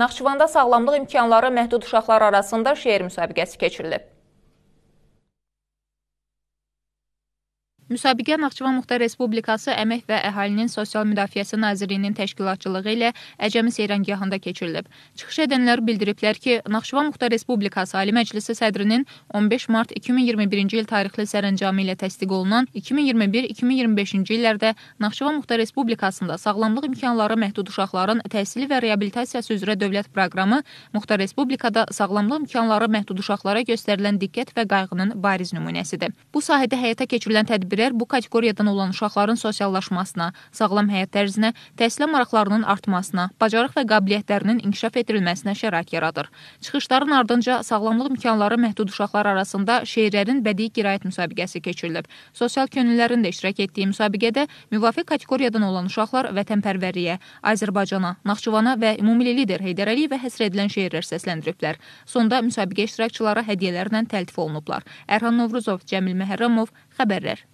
Naxçıvanda sağlamlıq imkanları məhdud uşaqlar arasında şeir müsabiqəsi keçirilib. Müsabiqə Naxçıvan Muxtar Respublikası Əmək və Əhalinin Sosial Müdafiəsi Nazirliyinin təşkilatçılığı ilə Əcəmi Seyrəngahında keçirilib. Çıxış edənlər bildiriblər ki, Naxçıvan Muxtar Respublikası Ali Məclisi sədrinin 15 mart 2021-ci il tarixli sərəncamı ilə təsdiq olunan 2021-2025-ci illərdə Naxçıvan Muxtar Respublikasında sağlamlıq imkanları məhdud uşaqların təhsili və reabilitasiyası üzrə dövlət proqramı Muxtar Respublikada sağlamlıq imkanları məhdud uşaqlara göstərilən diqqət və qayğının bariz nümunəsidir. Bu sahədə həyata keçirilən tədbir tədbirlər bu kateqoriyadan olan uşaqların sosiallaşmasına, sağlam həyat tərzinə, təhsilə maraqlarının artmasına, bacarıq və qabiliyyətlərinin inkişaf etdirilməsinə şərait yaradır. Çıxışların ardınca sağlamlıq imkanları məhdud uşaqlar arasında şeirlərin bədii qiraət müsabiqəsi keçirilib. Sosial könüllülərin də iştirak etdiyi müsabiqədə müvafiq kateqoriyadan olan uşaqlar vətənpərvərliyə, Azərbaycana, Naxçıvana və ümummilli lider Heydər Əliyevə həsr edilən şeirlər səsləndiriblər. Sonda müsabiqə iştirakçılara hədiyyələrlə təltif olunublar. Ərhan Novruzov, Cəmil Məhərrəmov, xəbərlər.